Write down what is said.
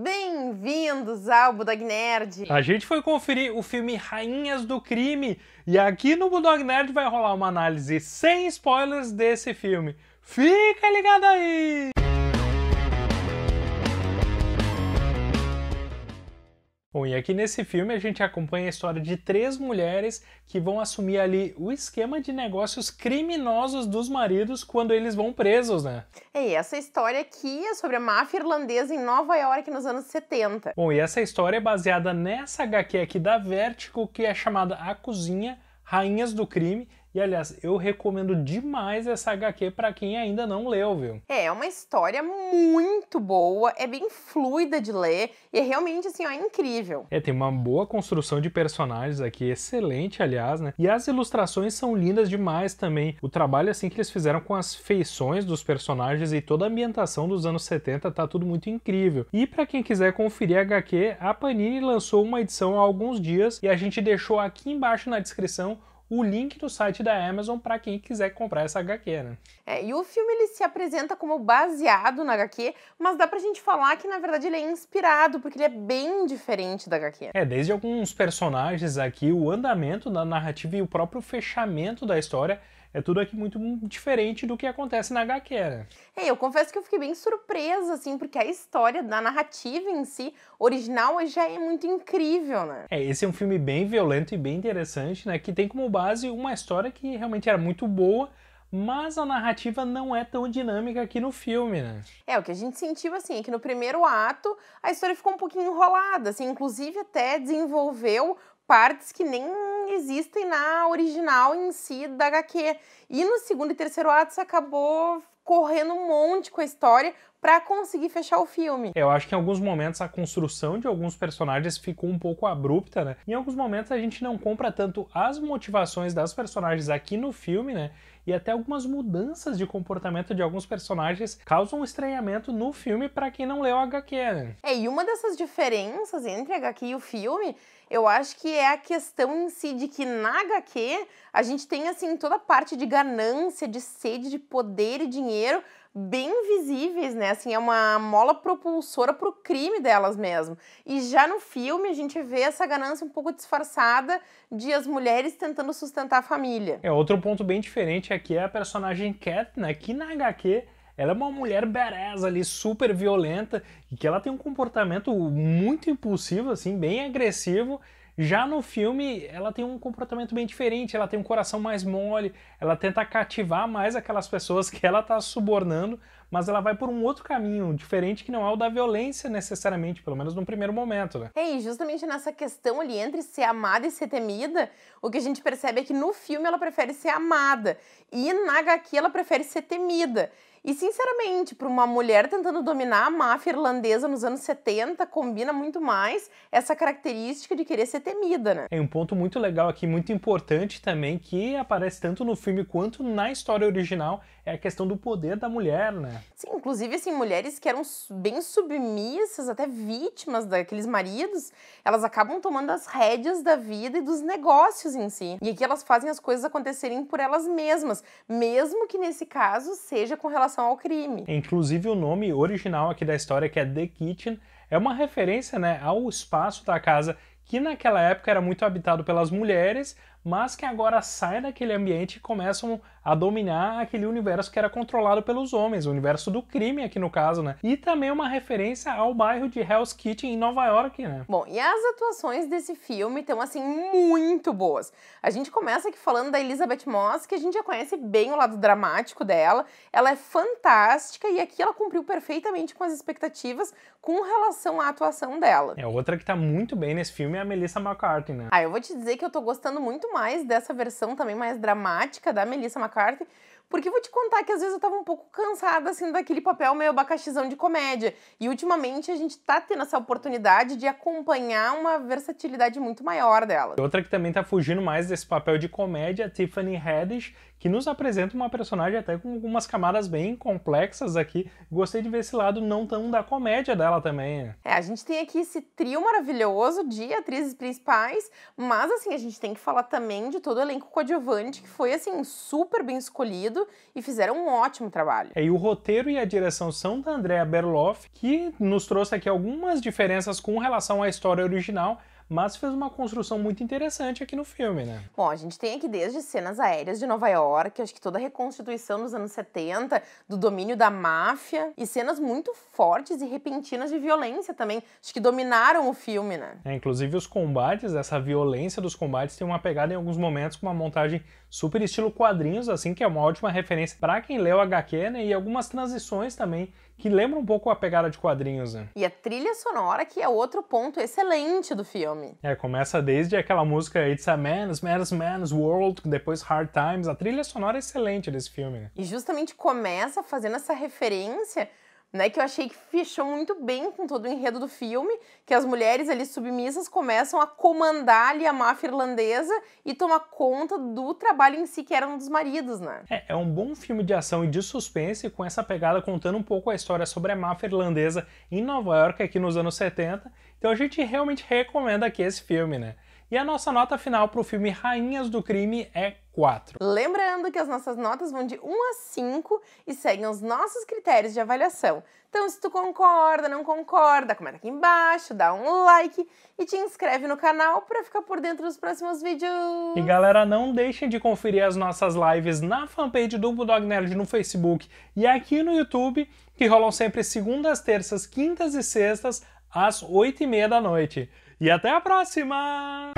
Bem-vindos ao Budog Nerd! A gente foi conferir o filme Rainhas do Crime e aqui no Budog Nerd vai rolar uma análise sem spoilers desse filme. Fica ligado aí! Bom, e aqui nesse filme a gente acompanha a história de três mulheres que vão assumir ali o esquema de negócios criminosos dos maridos quando eles vão presos, né? É, essa história aqui é sobre a máfia irlandesa em Nova York nos anos 70. Bom, e essa história é baseada nessa HQ aqui da Vertigo, que é chamada A Cozinha, Rainhas do Crime, e aliás, eu recomendo demais essa HQ para quem ainda não leu, viu? É, é uma história muito boa, é bem fluida de ler e é realmente assim, ó, é incrível. É, tem uma boa construção de personagens aqui, excelente, aliás, né? E as ilustrações são lindas demais também. O trabalho assim que eles fizeram com as feições dos personagens e toda a ambientação dos anos 70 tá tudo muito incrível. E para quem quiser conferir a HQ, a Panini lançou uma edição há alguns dias e a gente deixou aqui embaixo na descrição o link do site da Amazon para quem quiser comprar essa HQ, né? É, e o filme ele se apresenta como baseado na HQ, mas dá pra gente falar que na verdade ele é inspirado, porque ele é bem diferente da HQ. É, desde alguns personagens aqui, o andamento da narrativa e o próprio fechamento da história é tudo aqui muito diferente do que acontece na HQ, né? É, eu confesso que eu fiquei bem surpresa, assim, porque a história da narrativa em si, original, já é muito incrível, né? É, esse é um filme bem violento e bem interessante, né? Que tem como base uma história que realmente era muito boa, mas a narrativa não é tão dinâmica aqui no filme, né? É, o que a gente sentiu, assim, é que no primeiro ato a história ficou um pouquinho enrolada, assim, inclusive até desenvolveu partes que nem existem na original em si da HQ. E no segundo e terceiro ato você acabou correndo um monte com a história para conseguir fechar o filme. Eu acho que em alguns momentos a construção de alguns personagens ficou um pouco abrupta, né? Em alguns momentos a gente não compra tanto as motivações das personagens aqui no filme, né? E até algumas mudanças de comportamento de alguns personagens causam um estranhamento no filme para quem não leu o HQ, né? É, e uma dessas diferenças entre a HQ e o filme, eu acho que é a questão em si de que na HQ a gente tem assim toda a parte de ganância, de sede, de poder e dinheiro bem visíveis, né? Assim, é uma mola propulsora pro crime delas mesmo. E já no filme a gente vê essa ganância um pouco disfarçada de as mulheres tentando sustentar a família. É outro ponto bem diferente aqui é a personagem Cat, né, que na HQ ela é uma mulher beresa ali, super violenta, e que ela tem um comportamento muito impulsivo, assim, bem agressivo, já no filme, ela tem um comportamento bem diferente, ela tem um coração mais mole, ela tenta cativar mais aquelas pessoas que ela está subornando, mas ela vai por um outro caminho, diferente que não é o da violência necessariamente, pelo menos no primeiro momento, né? É, e justamente nessa questão ali entre ser amada e ser temida, o que a gente percebe é que no filme ela prefere ser amada e na HQ ela prefere ser temida. E sinceramente, para uma mulher tentando dominar a máfia irlandesa nos anos 70, combina muito mais essa característica de querer ser temida, né? É um ponto muito legal aqui, muito importante também, que aparece tanto no filme quanto na história original, é a questão do poder da mulher, né? Sim, inclusive, assim, mulheres que eram bem submissas, até vítimas daqueles maridos, elas acabam tomando as rédeas da vida e dos negócios em si. E aqui elas fazem as coisas acontecerem por elas mesmas, mesmo que nesse caso seja com relação relação ao crime. Inclusive o nome original aqui da história, que é The Kitchen, é uma referência né, ao espaço da casa que naquela época era muito habitado pelas mulheres, mas que agora saem daquele ambiente e começam a dominar aquele universo que era controlado pelos homens, o universo do crime aqui no caso, né? E também uma referência ao bairro de Hell's Kitchen em Nova York, né? Bom, e as atuações desse filme estão assim muito boas. A gente começa aqui falando da Elizabeth Moss, que a gente já conhece bem o lado dramático dela. Ela é fantástica e aqui ela cumpriu perfeitamente com as expectativas com relação à atuação dela. É outra que tá muito bem nesse filme é a Melissa McCarthy, né? Ah, eu vou te dizer que eu tô gostando muito mais dessa versão também mais dramática da Melissa McCarthy, porque vou te contar que às vezes eu tava um pouco cansada, assim, daquele papel meio abacaxizão de comédia. E ultimamente a gente tá tendo essa oportunidade de acompanhar uma versatilidade muito maior dela. Outra que também tá fugindo mais desse papel de comédia, é Tiffany Haddish, que nos apresenta uma personagem até com algumas camadas bem complexas aqui. Gostei de ver esse lado não tão da comédia dela também. É. é, a gente tem aqui esse trio maravilhoso de atrizes principais, mas assim, a gente tem que falar também de todo o elenco coadjuvante, que foi assim, super bem escolhido sentido e fizeram um ótimo trabalho. É, e o roteiro e a direção são da Andrea Berloff, que nos trouxe aqui algumas diferenças com relação à história original mas fez uma construção muito interessante aqui no filme, né? Bom, a gente tem aqui desde cenas aéreas de Nova York, acho que toda a reconstituição dos anos 70, do domínio da máfia, e cenas muito fortes e repentinas de violência também, acho que dominaram o filme, né? É, inclusive os combates, essa violência dos combates tem uma pegada em alguns momentos com uma montagem super estilo quadrinhos, assim, que é uma ótima referência para quem leu HQ, né? E algumas transições também que lembra um pouco a pegada de quadrinhos. Né? E a trilha sonora, que é outro ponto excelente do filme. É, começa desde aquela música It's a Man's, Man's, Man's World, depois Hard Times. A trilha sonora é excelente desse filme. Né? E justamente começa fazendo essa referência né? Que eu achei que fechou muito bem com todo o enredo do filme, que as mulheres ali submissas começam a comandar ali a máfia irlandesa e tomar conta do trabalho em si que era um dos maridos, né? É, é um bom filme de ação e de suspense com essa pegada contando um pouco a história sobre a máfia irlandesa em Nova York aqui nos anos 70. Então a gente realmente recomenda aqui esse filme, né? E a nossa nota final para o filme Rainhas do Crime é 4. Lembrando que as nossas notas vão de 1 a 5 e seguem os nossos critérios de avaliação. Então, se tu concorda, não concorda, comenta aqui embaixo, dá um like e te inscreve no canal para ficar por dentro dos próximos vídeos. E galera, não deixem de conferir as nossas lives na fanpage do Bulldog Nerd no Facebook e aqui no YouTube, que rolam sempre segundas, terças, quintas e sextas, às 8h30 da noite. E até a próxima!